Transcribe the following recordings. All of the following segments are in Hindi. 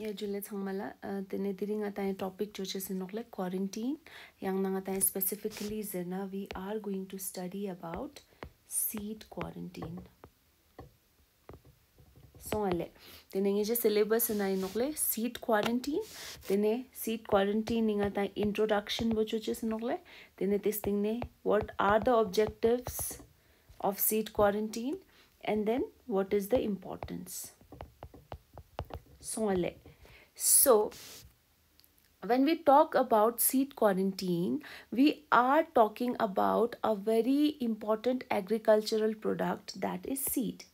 जुले मला तेने दिरी nga topic जो chese nokle quarantine yang nga tae specifically zena we are going to study about seed quarantine so ale tene nge je syllabus na nokle seed quarantine tene seed quarantine ninga ta introduction bo chu chese nokle tene this thing ne what are the objectives of seed quarantine and then what is the importance so ale So, when we talk about seed quarantine, we are talking about a very important agricultural product that is seed.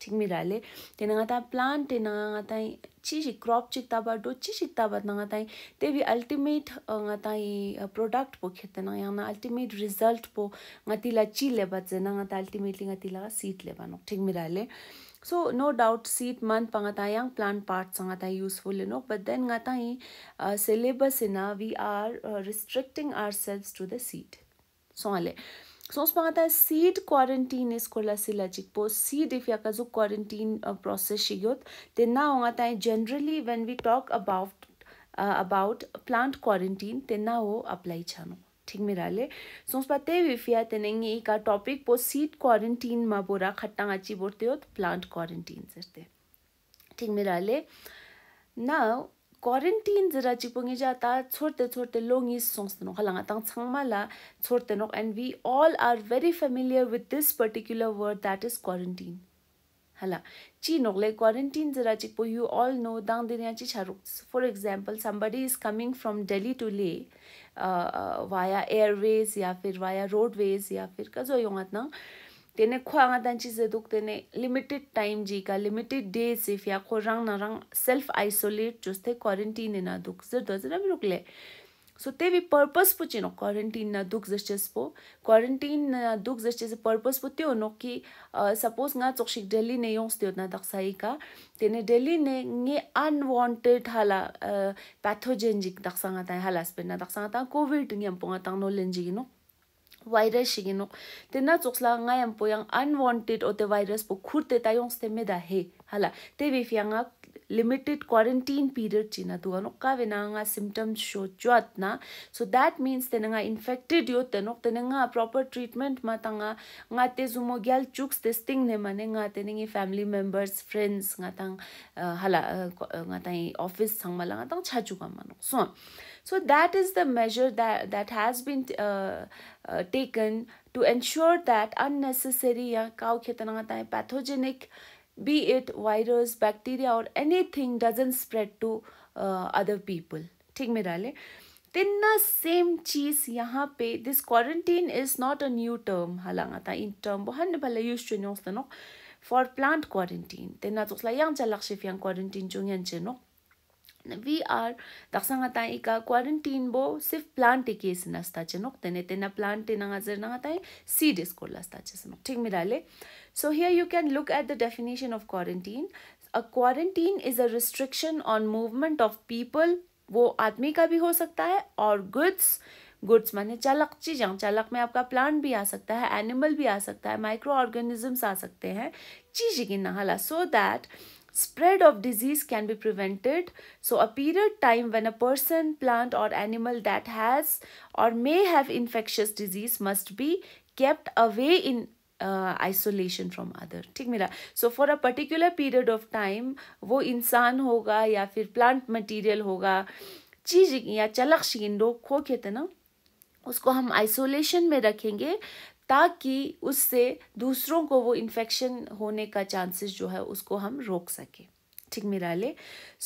ठीक मिला ले ते टिंगमिराले तेनागाता प्लांट ते तेनागाताई चिशी क्रॉप बार चीज़ बाडो चिशी चित्ता बाद ही ते भी अल्टीमेट ही प्रोडक्ट पो खेते ना यहाँ ना अल्टीमेट रिजल्ट पो गातीला ची लेबा जेना गाता अल्टीमेटली गातीला सीट ले बानो ठीक मिला ले So no doubt seat man pangatayang plant parts sangatay useful you know. But then ngatay uh, syllabus ina we are uh, restricting ourselves to the seed. So ale. सोच पाता है सीड क्वारंटीन इस कोला सिलाजिक पो सीड इफ या जो क्वारंटीन प्रोसेस शिगोत तेन्ना होंगाता है generally when we talk about about plant quarantine तेन्ना हो अप्लाई छानो ठीक मिराले सोस पते वि तने ने का टॉपिक पो सीड क्वारंटाइन मा बोरा खट्टा गाची बोरते हो प्लांट क्वारंटाइन सरते ठीक मिराले नाउ क्वारंटाइन जरा चिपोंगे जाता छोटे छोटे लोग इस सोस नो खला तंग छंगमाला छोटे no and we all are very familiar with this particular word that is quarantine हला ची नोले क्वारंटाइन जरा चिपो यू ऑल नो दांग दिनया ची छारु for example somebody is coming from Delhi to Leh via airways ya fir via roadways ya fir kazo yong atna tene kho anga dan chi se duk tene limited time limited days if ya kho self isolate just the quarantine so ते वि पर्पस पु चिनो क्वारेन्टिन न दुख जस्टिस पो क्वारेन्टिन न दुख जस्टिस पर्पस पु त्यो नो कि सपोज ना चोक्षिक दिल्ली ने योंस त्यो न दक्साई का तेने दिल्ली ने ने अनवांटेड हाला पैथोजेन जिक दक्सांग ता हालास पे न दक्सांग ता कोविड ने पों ता नो लेंजि नो वायरस शि नो तेना चोक्सला po yang unwanted o the virus po khurte ta yong ste me he hala te bi limited quarantine period china tu ano ka vena nga symptoms show chuat na so that means te nga infected yo te nok te nga proper treatment ma ta nga nga te zumo gyal chuks testing ne mane nga te ningi family members friends nga tang uh, hala uh, nga tang office sang ma la nga tang cha chu ga manok so so that is the measure that has been uh, taken to ensure that unnecessary ya kau khetana nga tang pathogenic be it virus bacteria or anything doesn't spread to uh, other people theek mera le then the same चीज यहां पे this quarantine is not a new term halanga ta in term bahut ne bhale use chune ho sano for plant quarantine then that's like yang chalak shifian quarantine jo yang VR daksangataika quarantine bo sif plant case nasta chenok tenetena plant nangazer nangatai C discola sta chesenok thik mirale so here you can look at the definition of quarantine a quarantine is a restriction on movement of people वो आदमी का भी हो सकता है और गुड्स गुड्स माने चालक चीज़ें चालक में आपका प्लांट भी आ सकता है एनिमल भी आ सकता है माइक्रो ऑर्गेनिजम्स आ सकते हैं चीज़ें की नहाला so that so Spread of disease can be prevented. So a period time when a person, plant or animal that has or may have infectious disease must be kept away in uh, isolation from other ठीक मेरा so for a particular period of time वो इंसान होगा या फिर plant material होगा चीज या चलक शीन लोग खो कहते ना उसको हम आइसोलेशन में रखेंगे ताकि उससे दूसरों को वो इन्फेक्शन होने का चांसेस जो है उसको हम रोक सकें ठीक मिला ले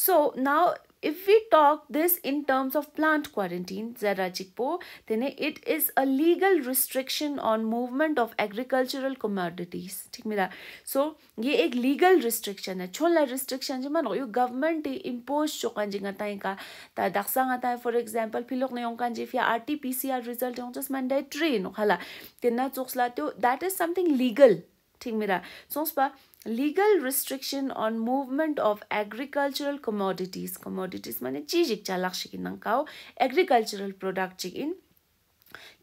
so now if we talk this in terms of plant quarantine zarajipo then it is a legal restriction on movement of agricultural commodities theek mera so ye ek legal restriction hai chola restriction je man yo government e impose chukan jinga ka ta daksa for example pilok ne onkan je rt pcr result on just mandatory no khala tena chuksla to that is something legal theek mera sons pa so, legal restriction on movement of agricultural commodities commodities mane chi jik chalak shikin nang agricultural product chik in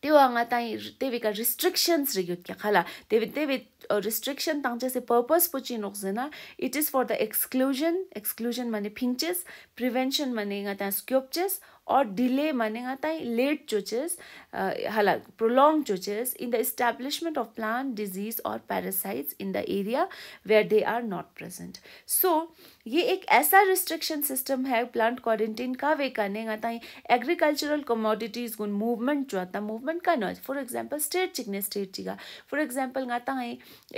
त्यो हांगा तांय ते विका रिस्ट्रिक्शन्स रेगीत खाला ते ते रिस्ट्रिक्शन तांचे पर्पज पची नोक it is for the exclusion exclusion माने फिंचेस प्रिवेंशन माने हिंगा तां स्क्योपचेस और डिले माने हिंगा तांय लेट चोचेस हाला प्रोलॉन्ग चोचेस in the establishment of plant disease और parasites in the area where they are not present so ये एक ऐसा रिस्ट्रिक्शन सिस्टम है प्लांट क्वारंटीन का वे करने एग्रीकल्चरल कमोडिटीज गुण मूवमेंट जो आता movement different kind of for example state chicken state chiga for example nga ta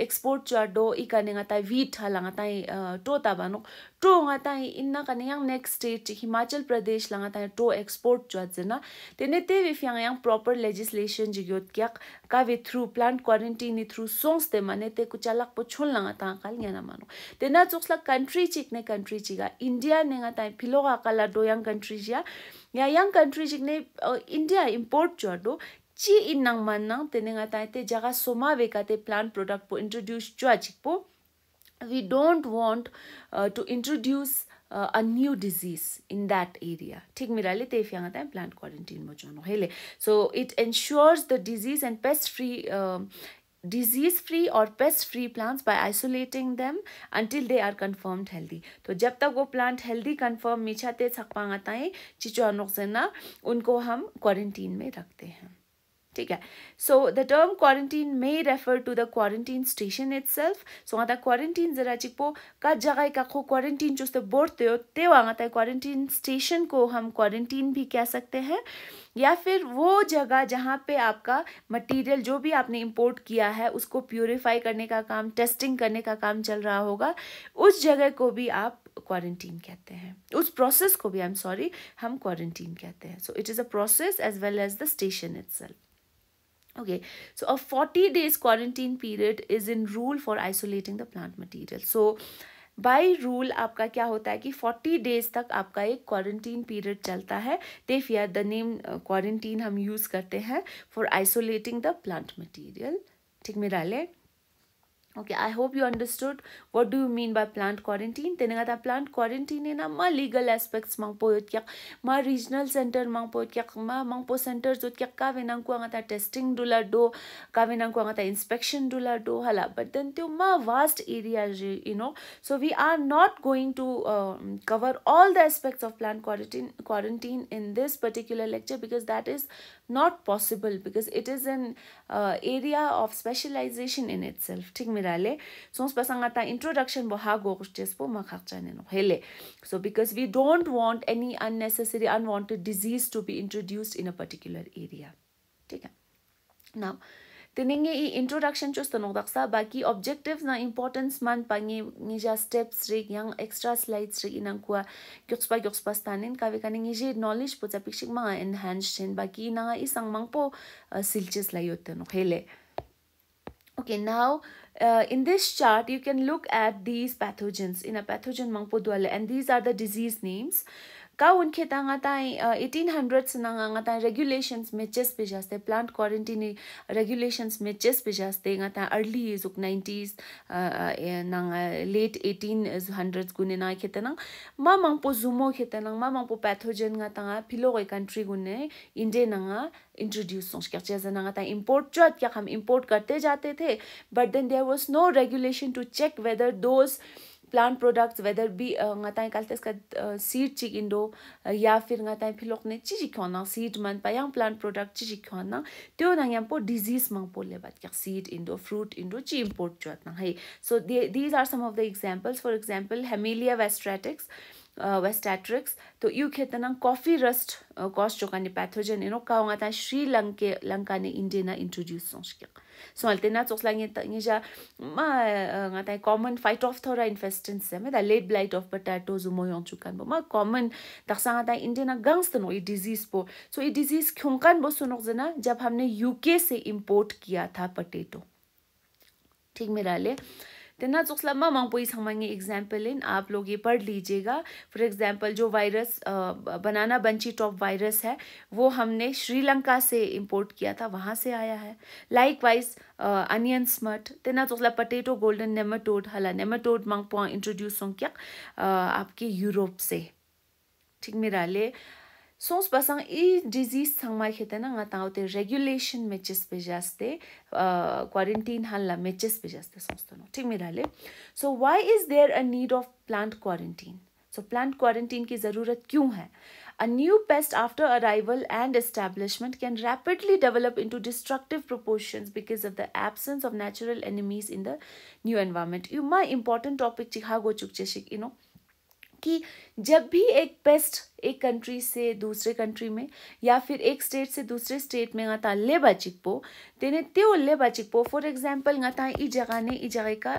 export jo do i ka ne nga ta wheat ha la nga ta uh, to ta ba no to nga ta in na ka ne yang next state chi himachal pradesh la nga ta to export jo je na te ne te wi fyang yang proper legislation ji gyot kya ka we through plant quarantine through songs te mane te ku chalak po chul la nga ta kal nya na ma no te na chok la country chi ne country chiga. india ne nga ta philoga kala do yang country ji ya yang country ji ne uh, india import jo do chi inang manang tenengatai te jaga soma veka te plant product po introduce chua chikpo we don't want uh, to introduce uh, a new disease in that area ठीक मेरा ले ते फियांग आता है plant quarantine में जानो हेले so it ensures the disease and pest free uh, disease free or pest free plants by isolating them until they are confirmed healthy तो जब तक वो plant healthy confirm मिछाते सकपांग आता है चिचुआनोक से ना उनको हम quarantine में रखते हैं ठीक है so the term quarantine may refer to the quarantine station itself सेल्फ सो वहाँ क्वारंटीन जरा चिपो का जगह का खो क्वारंटीन जो उससे बोर्ड हो ते वहाँ क्वारंटीन स्टेशन को हम क्वारंटीन भी कह सकते हैं या फिर वो जगह जहाँ पे आपका मटेरियल जो भी आपने इंपोर्ट किया है उसको प्योरीफाई करने का काम टेस्टिंग करने का काम चल रहा होगा उस जगह को भी आप क्वारंटीन कहते हैं उस प्रोसेस को भी आई एम सॉरी हम क्वारंटीन कहते हैं so it is a process as well as the station itself okay so a forty days quarantine period is in rule for isolating the plant material so by rule आपका क्या होता है कि फोर्टी डेज तक आपका एक क्वारंटीन पीरियड चलता है they fear the name quarantine हम यूज़ करते हैं for isolating the plant material ठीक मेरा डालें Okay, I hope you understood what do you mean by plant quarantine. Tenagata plant quarantine in my legal aspects my regional center my yotyak, ma mangpo centers yotyak ka venangku angata testing dula do, ka venangku angata inspection dula do hala. But then tyo ma vast area you know. So we are not going to um, cover all the aspects of plant quarantine quarantine in this particular lecture because that is not possible because it is an uh, area of specialization in itself. Tig mirale. So spasangata introduction So because we don't want any unnecessary unwanted disease to be introduced in a particular area. Now ತಿನಿಂಗೆ ಈ ಇಂಟ್ರೊಡಕ್ಷನ್ ಚೂಸ್ ತನೋದಕ್ಸ ಬಾಕಿ ಒಬ್ಜೆಕ್ಟಿವ್ಸ್ನ ಇಂಪಾರ್ಟೆನ್ಸ್ ಮನ್ ಪಂಗೆ ನಿಜ ಸ್ಟೆಪ್ಸ್ ರೀ ಯಂಗ್ ಎಕ್ಸ್ಟ್ರಾ ಸ್ಲೈಡ್ಸ್ ರೀ ನಂಕುವ ಗ್ಯೊಕ್ಸ್ಪ ಗ್ಯೊಕ್ಸ್ಪ ಸ್ಥಾನೇನ್ ಕಾವೆ ಕಾನೆ ನಿಜೆ ನಾಲೆಜ್ ಪೋಚ ಪಿಕ್ಷಿಕ್ ಮಾ ಎನ್ಹ್ಯಾನ್ಸ್ ಚೆನ್ ಬಾಕಿ ನಾ ಈ ಸಂಗ್ ಮಂಗ್ ಪೋ ಸಿಲ್ಚೆಸ್ ಲೈ ಯೋತ್ತೇನು ಹೇಲೆ Okay, now uh, in this chart, you can look at these pathogens in a pathogen mangpodwale and these are the disease names. kaun ke tanga ta i 1800s nang anga regulations me ches pe jaste plant quarantine regulations me ches pe jaste ngata early 90s uh, uh, eh, nang late 1800s gun na ke po zumo ke ta nang po pathogen nga ta country gun ne inde introduce son quartier za nang import chot kam import karte jate the but then there was no regulation to check whether those plant products whether be गताएं कल तक सीड चिकिंडो या फिर गताएं फिलोक ने चीज खाना सीड मन पर यंग प्लांट प्रोडक्ट चीज ना तो ना यंग पो डिजीज मां पो बात क्या सीड इंडो फ्रूट इंडो ची इंपोर्ट जो अतना है so these are some of the examples for example हेमिलिया वेस्ट्रेटिक्स वेस्टैट्रिक्स तो यू खेत ना कॉफी रस्ट कॉस्ट जो ने पैथोजन इनो कहूँगा था श्रीलंके लंका ने इंडिया ना इंट्रोड्यूस सोच किया so altena tsox la ma eh, nga common fight off thora infestants se me da late blight of potatoes mo yong ma common ta sa nga gangs no e disease so i e disease khong kan jana jab humne uk se import kiya tha potato ठीक मेरा तेना लम्बा मांग पोई संगमंगे एग्जाम्पल इन आप लोग ये पढ़ लीजिएगा फॉर एग्जाम्पल जो virus banana bunchy top virus है वो हमने श्रीलंका से इम्पोर्ट किया था वहाँ से आया है लाइक वाइज अनियन स्मट तेना चुक्सला पटेटो गोल्डन नेमाटोड हला नेमाटोड मांग पो इंट्रोड्यूस हों क्या आपके यूरोप से ठीक मेरा ले Sons basang i disease thangma khete na nga tao te regulation matches pe jaste uh, quarantine halla matches pe jaste sons to no theek me dale so why is there a need of plant quarantine so plant quarantine ki zarurat kyun hai A new pest after arrival and establishment can rapidly develop into destructive proportions because of the absence of natural enemies in the new environment. You my important topic chikhago chukcheshik, you know. कि जब भी एक पेस्ट एक कंट्री से दूसरे कंट्री में या फिर एक स्टेट से दूसरे स्टेट में गाता ले बाचिकपो तेने ते ले बाचिकपो फॉर एग्जाम्पल गाता इस जगह ने इस जगह का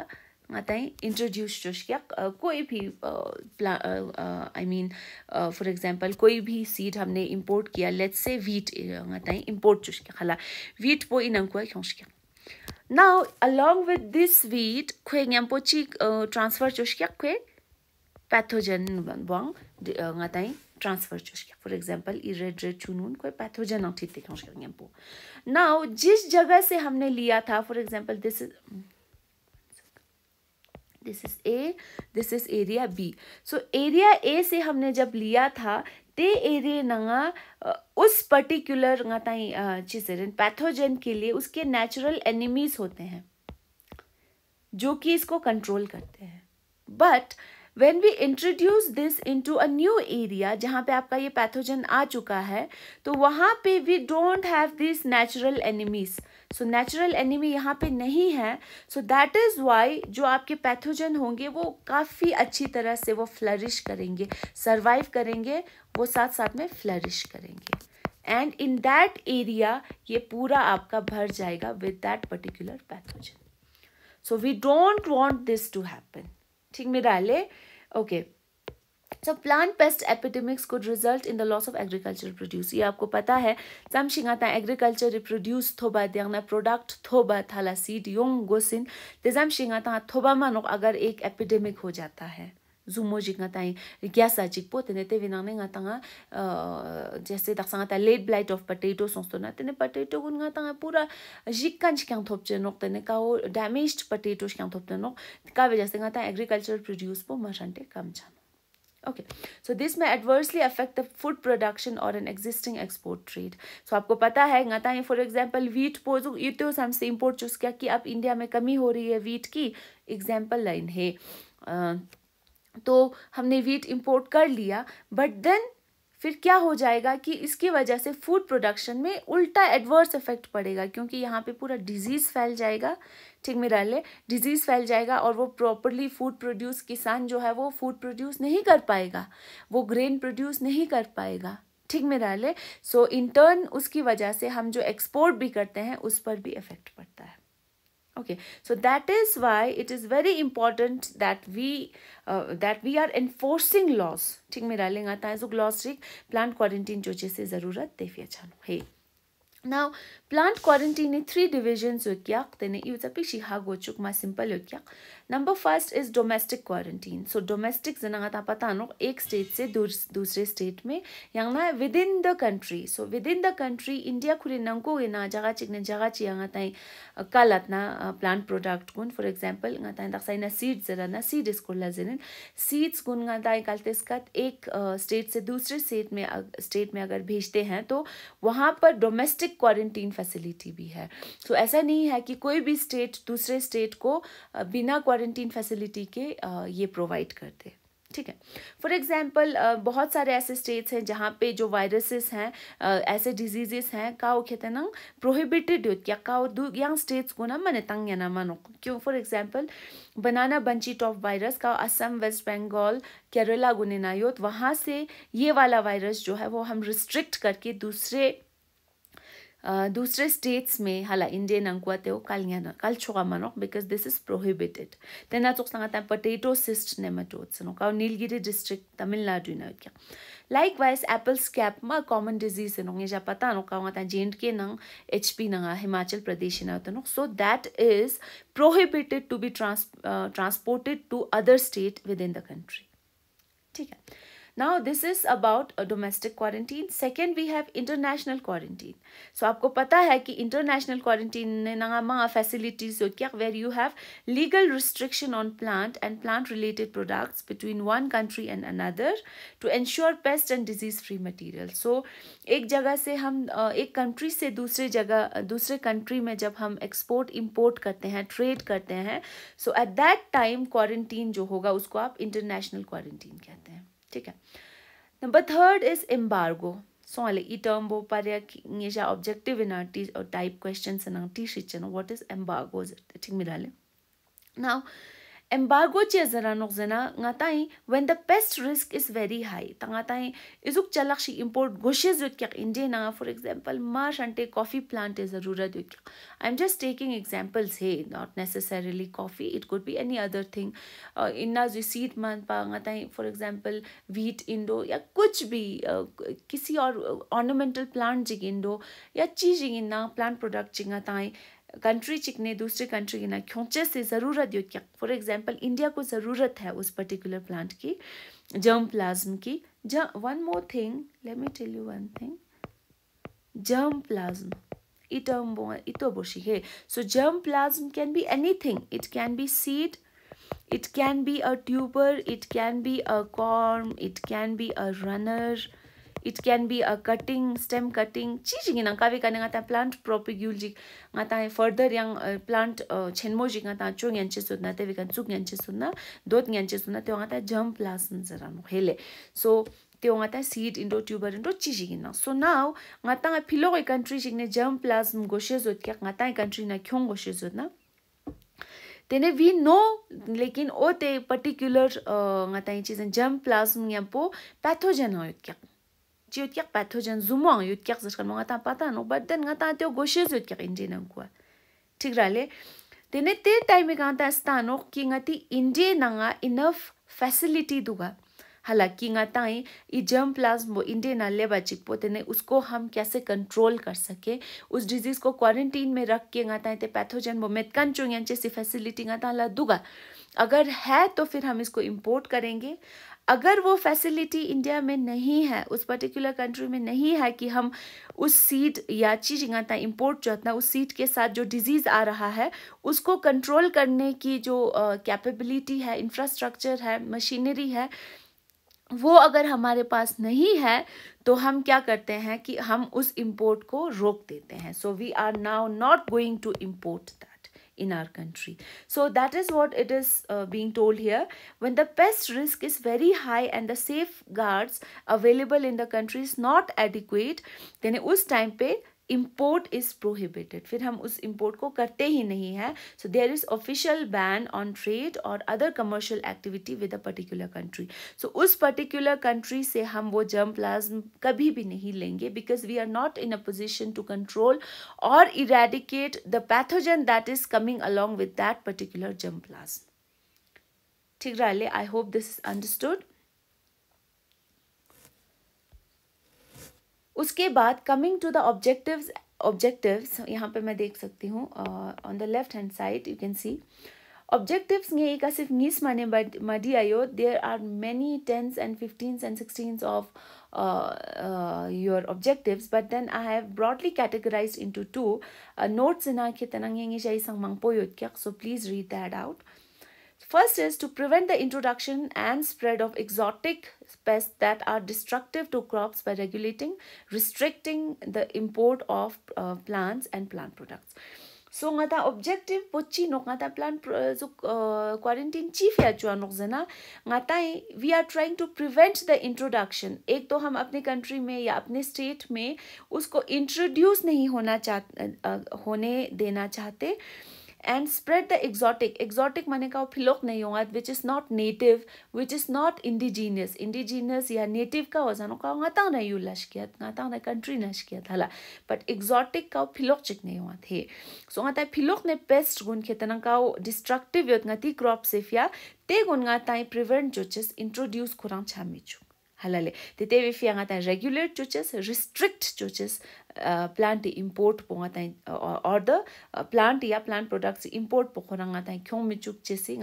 गाता इंट्रोड्यूस जोश किया कोई भी आई मीन फॉर एग्जाम्पल कोई भी सीड हमने इम्पोर्ट किया लेट्स से वीट गाता इम्पोर्ट जोश किया खला वीट पो इन अंकुआ क्यों किया Now, along with this wheat kwe ngam transfer transfer किया खुए पैथोजन बंग bang transfer transfer choshke for example ये रेड रेड चुनून कोई पैथोजन pathogen आउटित दिखाऊँ करेंगे हमको नाउ जिस जगह से हमने लिया था for example this this is A this is area B so area A से हमने जब लिया था ते एरिया नंगा उस पर्टिकुलर ताई चीजें पैथोजन के लिए उसके नेचुरल एनिमीज होते हैं जो कि इसको कंट्रोल करते हैं but when we introduce this into a new area जहाँ पे आपका ये पैथोजन आ चुका है तो वहाँ पे we don't have this natural enemies so natural enemy यहाँ पे नहीं है सो दैट इज़ वाई जो आपके पैथोजन होंगे वो काफ़ी अच्छी तरह से वो फ्लरिश करेंगे सर्वाइव करेंगे वो साथ साथ में फ्लरिश करेंगे एंड इन दैट एरिया ये पूरा आपका भर जाएगा with that particular pathogen so we don't want this to happen ठीक मेरा ले okay so plant pest epidemics could result in the loss of agriculture produce ये आपको पता है समशिंगाता एग्रीकल्चर रिप्रोड्यूस थोबा दियांगना प्रोडक्ट थोबा थाला सीड योंग गोसिन तेजाम शिंगाता थोबा मानो अगर एक एपिडेमिक हो जाता है zumojik nga tang gyasa jik po tene te vinang me nga ta nga jese dak sanga ta late blight of potato song to na tene potato gun nga tanga pura jik kan chkyang thop chenok tene ka o damaged potato chkyang thop tene ka ve jase nga ta agricultural produce po ma shante kam chan okay so this may adversely affect the food production और an existing export trade so आपको पता है गाता है फॉर एग्जाम्पल वीट ये तो हमसे इम्पोर्ट चूज किया कि अब इंडिया में कमी हो रही है वीट की एग्जाम्पल लाइन है uh, तो हमने वीट इंपोर्ट कर लिया बट देन फिर क्या हो जाएगा कि इसकी वजह से फूड प्रोडक्शन में उल्टा एडवर्स इफेक्ट पड़ेगा क्योंकि यहाँ पे पूरा डिजीज़ फैल जाएगा ठीक मेरा ले डिजीज़ फैल जाएगा और वो प्रॉपरली फूड प्रोड्यूस किसान जो है वो फूड प्रोड्यूस नहीं कर पाएगा वो ग्रेन प्रोड्यूस नहीं कर पाएगा ठीक मेरा ले सो इन टर्न उसकी वजह से हम जो एक्सपोर्ट भी करते हैं उस पर भी इफेक्ट पड़ता है okay so that is why it is very important that we uh, that we are enforcing laws ठीक मेरा लेंगा ताय जो laws ठीक plant quarantine जो जैसे जरूरत दे फिर now plant quarantine ने three divisions हो क्या तो ने ये उस अपेक्षी हाँ गोचुक simple हो number first is domestic quarantine so domestic नो एक स्टेट से दूसरे स्टेट में यहाँ within the country so within the country India खुले नंको ये ना जगह ने जगह ची यहाँ ताई कल अतना प्लांट प्रोडक्ट गुन फॉर एग्जाम्पल यहाँ ताई दक्षाई ना सीड्स जरा ना सीड इसको लजन सीड्स कौन यहाँ ताई कत एक स्टेट से दूसरे स्टेट में स्टेट में अगर भेजते हैं तो वहाँ पर डोमेस्टिक क्वारंटीन फैसिलिटी भी है सो ऐसा नहीं है कि कोई भी स्टेट दूसरे स्टेट को बिना क्वारंटीन फैसिलिटी के ये प्रोवाइड करते हैं ठीक है फॉर एग्जाम्पल बहुत सारे ऐसे स्टेट्स हैं जहाँ पे जो वायरसेस हैं ऐसे डिजीजेस हैं का वो कहते ना प्रोहिबिटेड हो क्या का यंग स्टेट्स को ना मैंने तंग ना मानो क्यों for example banana bunchy top virus का असम वेस्ट बंगाल केरला गुनेनायोत वहाँ से ये वाला वायरस जो है वो हम रिस्ट्रिक्ट करके दूसरे दूसरे स्टेट्स में हाला इंडियन अंकुआते हो कल कल छोगा मनो बिकॉज दिस इज प्रोहिबिटेड तेना चुक संगा तैं पोटेटो सिस्ट ने मटोत सुनो का नीलगिरी डिस्ट्रिक्ट तमिलनाडु ने क्या लाइक वाइज एप्पल स्कैप मा कॉमन डिजीज है नोंगे जा पता नो का तैं जे एंड के नंग एच पी नंगा हिमाचल प्रदेश ने होते तो नो so that is prohibited to be trans transported to other state within the country ठीक है now this is about a domestic quarantine second we have international quarantine so aapko pata hai ki international quarantine ne nga mga facilities ho kya where you have legal restriction on plant and plant related products between one country and another to ensure pest and disease free material so ek jagah se hum ek country se dusre jagah dusre country mein jab hum export import karte hain trade करते हैं so at that time quarantine जो होगा उसको आप इंटरनेशनल क्वारंटीन कहते हैं ठीक है number third is embargo Sole i termbo pareja objective in our or type questions in our t-shirt what is embargoes. Now embargo che zaranok zena ngatai when the pest risk is very high tangatai izuk chalak shi import goshe zukyak india na for example ma shante coffee plant is zarura zukyak i'm just taking examples hey not necessarily coffee it could be any other thing uh, inna ju seed man pa ngatai for example wheat indo ya kuch bhi uh, kisi aur uh, ornamental plant jig indo ya chi jig na plant product jingatai country चिकने दूसरे कंट्री के ना खोचे से ज़रूरत यो क्या फॉर एग्जांपल इंडिया को ज़रूरत है उस पर्टिकुलर प्लांट की जर्म प्लाज्म की germ one more thing let me tell you one thing germplasm इटम इतो बोशी है so germplasm can be anything it can be seed it can be a tuber it can be a corm it can be a runner it can be a cutting stem cutting chi chi ngi kawe ka nga ta plant propagule jik nga ta further yang uh, plant uh, chenmo jik nga ta chu yang chi sud na te vi kan chu yang chi sud na dot ngen chi sud na te nga ta jump lasen zara mo hele so te nga ta seed into tuber into chi chi so now nga ta nga philo ka country jik ne jump plasm go she zot ke nga ta country na khong go she zot na tene we know lekin o te particular uh, nga ta jump plasm ngi po pathogen ho yut ke jiotyak pathogen zumong yotyak zirkal mo ngata pata no batten ngata tyo goshe yotyak indian angwa ठीक राले तेने ते टाइम गांता स्थानो कि इंडिया नंगा इनफ फैसिलिटी दुगा हालांकि ngata ही इ जर्म इंडिया ना लेबा चिपो तेने उसको हम कैसे कंट्रोल कर सके उस डिजीज को क्वारंटीन में रख के ngata ते पैथोजन वो मेतकन चोंग यांचे फैसिलिटी गाता ला दुगा अगर है तो फिर हम इसको इंपोर्ट करेंगे अगर वो फैसिलिटी इंडिया में नहीं है उस पर्टिकुलर कंट्री में नहीं है कि हम उस सीड या चीज चीजिंगाता इम्पोर्ट जो होता है उस सीड के साथ जो डिजीज़ आ रहा है उसको कंट्रोल करने की जो कैपेबिलिटी uh, है इंफ्रास्ट्रक्चर है मशीनरी है वो अगर हमारे पास नहीं है तो हम क्या करते हैं कि हम उस इम्पोर्ट को रोक देते हैं so we are now not going to import that in our country. So that is what it is uh, being told here. When the pest risk is very high and the safeguards available in the country is not adequate, then us time pe import is prohibited फिर हम उस इम्पोर्ट को करते ही नहीं है so there is official ban on trade और other commercial activity with a particular country so उस पर्टिकुलर कंट्री से हम वो जम प्लाज्म कभी भी नहीं लेंगे because we are not in a position to control और eradicate the pathogen that is coming along with that particular germplasm ठीक रहा I hope this is understood उसके बाद coming to the objective objectives यहाँ पर मैं देख सकती हूँ on the left hand side you can see objectives ये का सिर्फ नीस माने बट मडी आयो there are many tens and fifteens and सिक्सटीन्स of your objective but then I have broadly categorize into two notes इन खेतना शाही संग मंगपो यो क्या so please read that out First is to prevent the introduction and spread of exotic pests that are destructive to crops by regulating, restricting the import of uh, plants and plant products. So, so, objective objective पोच्ची नोक आतां प्लान जो क्वारंटीन चीफ या चुआ नोक जना आतां we are trying to prevent the introduction एक तो हम अपने कंट्री में या state. Mein, usko introduce nahi hona chahte, चाह होने देना चाहते and spread the exotic exotic mane ka philok nahi hua which is not native which is not indigenous indigenous ya native ka wazano ka nga ta na yulash kya nga ta na country na sh but exotic ka philok chik nahi hua the so nga ta philok ne pest gun khe tan ka destructive yot nga ti crop safe ya te gun nga ta prevent jo chis introduce kurang chami chu halale te te vi fi nga ta regular chu chis restrict chu chis plant import ponga ta uh, or the uh, plant ya plant products import pokhona nga ta kyong me chuk chesi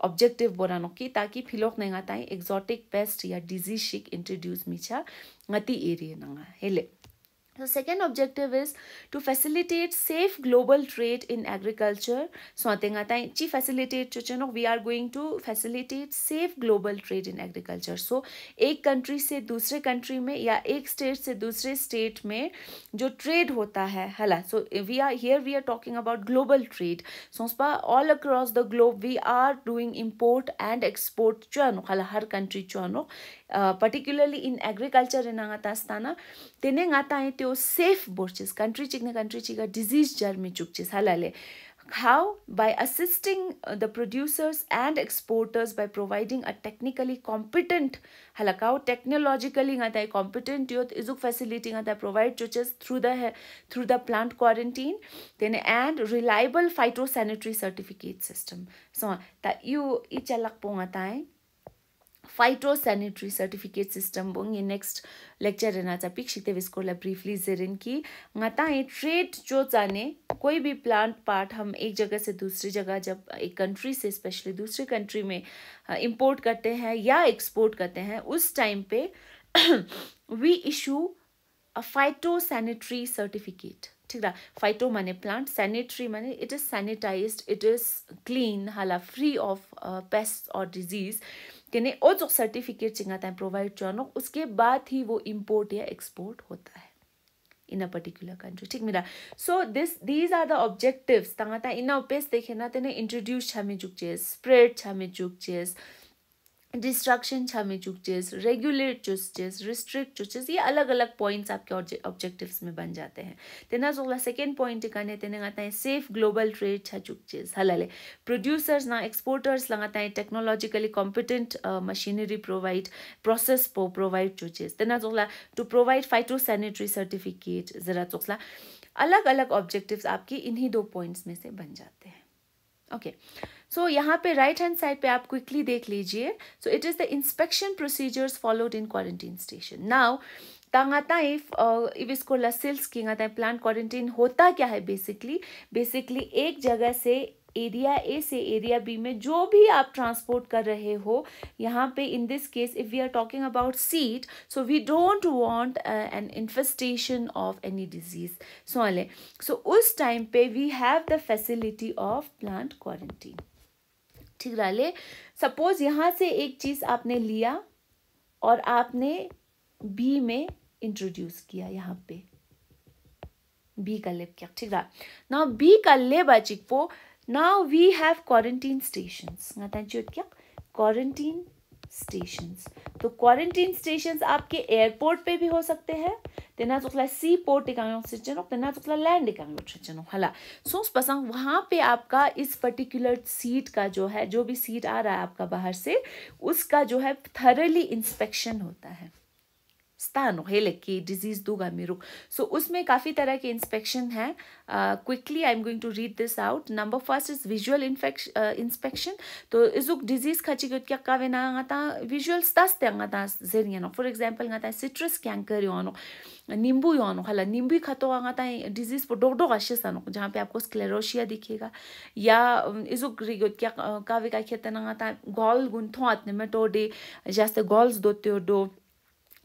objective borano ki taki philok nga ta exotic pest ya disease shik introduce micha ngati area nga hele The second objective is to facilitate safe global trade in agriculture. So, chi facilitate we are going to facilitate safe global trade in agriculture. So, एक country से दूसरे country में या एक state से दूसरे state में जो trade होता है हाला so we are here we are talking about global trade. So, all across the globe we are doing import and export चुआनो हाला हर country चुआनो particularly in agriculture इनांगता स्थाना तेने ngaता है त्यो सेफ बोर्चेस कंट्रीचिक ने कंट्रीचिका डिजीज जर्मी चुकचेस हालाले How? By assisting the producers and exporters by providing a technically competent, halakao technologically ngatai competent youth izuk facility ngatai provide churches through the through the plant quarantine, then and reliable phytosanitary certificate system. So that you ichalak po ngatai. Phyto phytosanitary certificate system बुंग ये नेक्स्ट लेक्चर रहना चाहिए पिक शिते विस्को ला ब्रीफली जरिन की ngata ये ट्रेड जो चाने कोई भी प्लांट पार्ट हम एक जगह से दूसरी जगह जब एक कंट्री से स्पेशली दूसरी कंट्री में इंपोर्ट करते हैं या एक्सपोर्ट करते हैं उस टाइम पे we issue a phyto phytosanitary certificate ठीक था फाइटो माने प्लांट सैनिटरी माने it is sanitized it is clean हाला फ्री ऑफ पेस्ट और डिजीज़ यानी और जो सर्टिफिकेट चिंगाता है प्रोवाइड चुनो उसके बाद ही वो इम्पोर्ट या एक्सपोर्ट होता है इन अ पर्टिकुलर कंट्री ठीक मिला so this these are the objectives तंगा ता इना उपेस देखे ना तेने इंट्रोड्यूस में जुक चेस स्प्रेड में जुक चेस डिस्ट्रक्शन छमी चुकचेस रेगुलेट चुस्चेस रिस्ट्रिक्ट चुचेस ये अलग अलग पॉइंट्स आपके ऑब्जेक्टिव्स में बन जाते हैं तेना जोला सेकेंड पॉइंट कहने तेने आता है सेफ ग्लोबल ट्रेड छा हल हलाले प्रोड्यूसर्स ना एक्सपोर्टर्स लगाता है technologically competent machinery provide process पो प्रोवाइड चुचेस तेना जोला टू प्रोवाइड सैनिटरी सर्टिफिकेट जरा चोला अलग अलग ऑब्जेक्टिव्स आपकी इन्हीं दो पॉइंट्स में से बन जाते हैं ओके okay. सो यहाँ पे राइट हैंड साइड पे आप क्विकली देख लीजिए so it is the inspection procedures followed in quarantine station now if इसको लसिल्स की है प्लांट क्वारंटीन होता क्या है बेसिकली बेसिकली एक जगह से एरिया ए से एरिया बी में जो भी आप ट्रांसपोर्ट कर रहे हो यहाँ पे in this case if we are talking about seed so we don't want an infestation of any disease so so उस टाइम पे we have the facility of plant quarantine ठीक डालिए सपोज यहाँ से एक चीज़ आपने लिया और आपने बी में इंट्रोड्यूस किया यहाँ पे बी का लेप क्या ठीक रहा ना बी का लेब चिक वो ना वी हैव क्वारंटीन स्टेशन क्या क्वारंटीन स्टेशंस तो क्वारंटीन स्टेशंस आपके एयरपोर्ट पे भी हो सकते हैं तेना तुखला सी पोर्ट इकाम सृजन और तेना तुखला लैंड इकाइयों सृजन हला सोच पसंग वहाँ पे आपका इस पर्टिकुलर सीट का जो है जो भी सीट आ रहा है आपका बाहर से उसका जो है थरली इंस्पेक्शन होता है स्थान हेलकी डिजीज दूगा मेरू सो उसमें काफ़ी तरह के इंस्पेक्शन है quickly I am going to read this out number first is visual inspection तो इजुक डिजीज खाची गयो क्या कावे ना गाता विजुअल्स दस आता गाता जेरियानो फॉर आता है सिट्रस कैंकर आनो नींबू आनो हालांकि नींबू खातो है डिजीज पर डोग डोग आशे जहाँ पे आपको स्क्लेरोशिया दिखेगा या इजुक क्या कावे का खेतना है गॉल गुंथो आते में टोडे तो जैसे गॉल्स दोते डो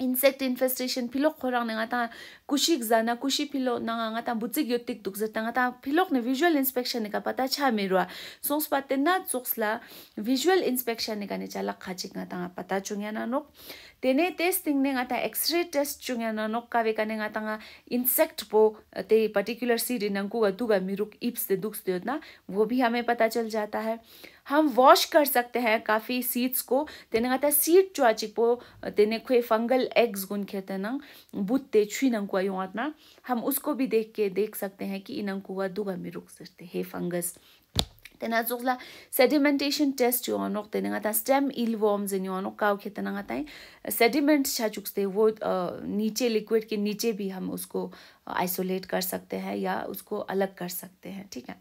insect infestation pilok khorang ne ngata kushik zana, kushi pilo na nga ta butsi duk zata nga ta pilo ne visual inspection ne ka pata cha mirwa sons patte na tsuxla visual inspection ne ka ne chala khachik nga ta pata chungyana na Tene test ne nga ta X-ray test chunga na nok kawe ka ne nga tanga insect po eh, te particular seed in अंकु मिरुक इप्स से दुख से ना वो भी हमें पता चल जाता है हम वॉश कर सकते हैं काफ़ी सीड्स को तेने गाता है सीड चुआची पो तेने खुए फंगल एग्स गुन खेते नंग बुत्ते छुई नंकुआ यूँ हम उसको भी देख के देख सकते हैं कि इन अंकुआ दुगा मिरुक सकते हे fungus tena zogla sedimentation test yo anok tena nga ta stem eelworms in yo anok kaw ke tena sediment cha chukste वो नीचे लिक्विड के नीचे भी हम उसको आइसोलेट कर सकते हैं या उसको अलग कर सकते हैं ठीक hai?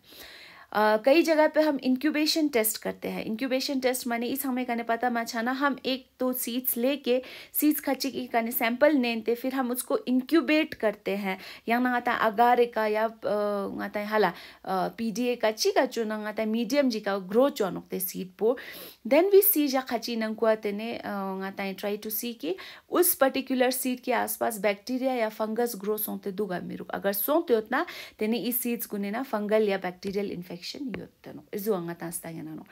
कई जगह पे हम इंक्यूबेशन टेस्ट करते हैं इंक्यूबेशन टेस्ट माने इस हमें कहने पता मैं छाना हम एक दो सीड्स लेके सीड्स खच्चे की कहने सैंपल नेनते फिर हम उसको इंक्यूबेट करते हैं या ना आता है अगारे का या आता है हाला पी डी ए का ची का चो ना आता है मीडियम जी का ग्रो चौनकते सीड पो देन वी सी या खची नंकुआ तेने आता है ट्राई टू सी कि उस पर्टिकुलर सीड के आसपास बैक्टीरिया या फंगस ग्रो सोते दूगा मेरू अगर सोते उतना तेने इस सीड्स गुने ना फंगल या bacterial infection direction yot tano izu n g a t sta g n a no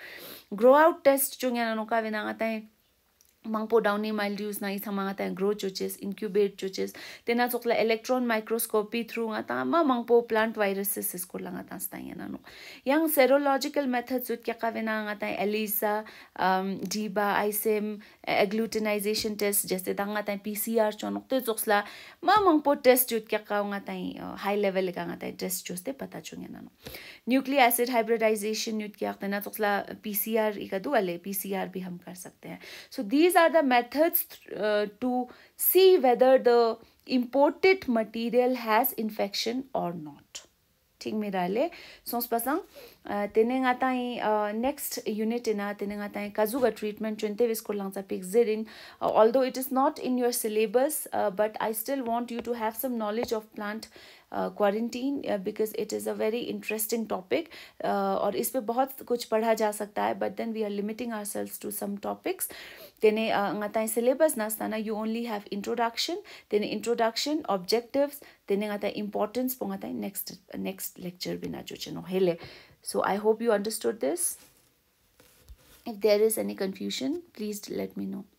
grow out test chung yana no ka vena n g a tai Mangpo Downey mildews na isama nga grow chuches, incubate chuches. Tena chokla electron microscopy through nga ta ma mangpo plant viruses is ko langa ta sta yana no. Yang serological methods ut kya kavena nga ta ELISA, um, DIBA, ISIM, agglutinization test jese ta nga ta PCR chonok te choksla ma mangpo test ut kya ka nga ta high level ka nga ta test chus te pata chung yana no. Nucleic acid hybridization ut kya tena choksla PCR ikadu ale PCR bhi hum kar sakte hain. So these are the methods uh, to see whether the imported material has infection or not. ठीक मेरा ले पसंग uh, तेनेंग गाताई नेक्स्ट uh, यूनिट इना तेने गाताई काजू का ट्रीटमेंट चुनते विस को लांसा पिक जिर इन although it is not in your syllabus but I still want you to have some knowledge of plant quarantine because it is a very interesting topic और इस पर बहुत कुछ पढ़ा जा सकता है but then we are limiting ourselves to some topics Tene uh, ngatai syllabus na sana you only have introduction, then introduction, objectives, then ngatai importance po next next lecture bina jocheno hele. So I hope you understood this. If there is any confusion, please let me know.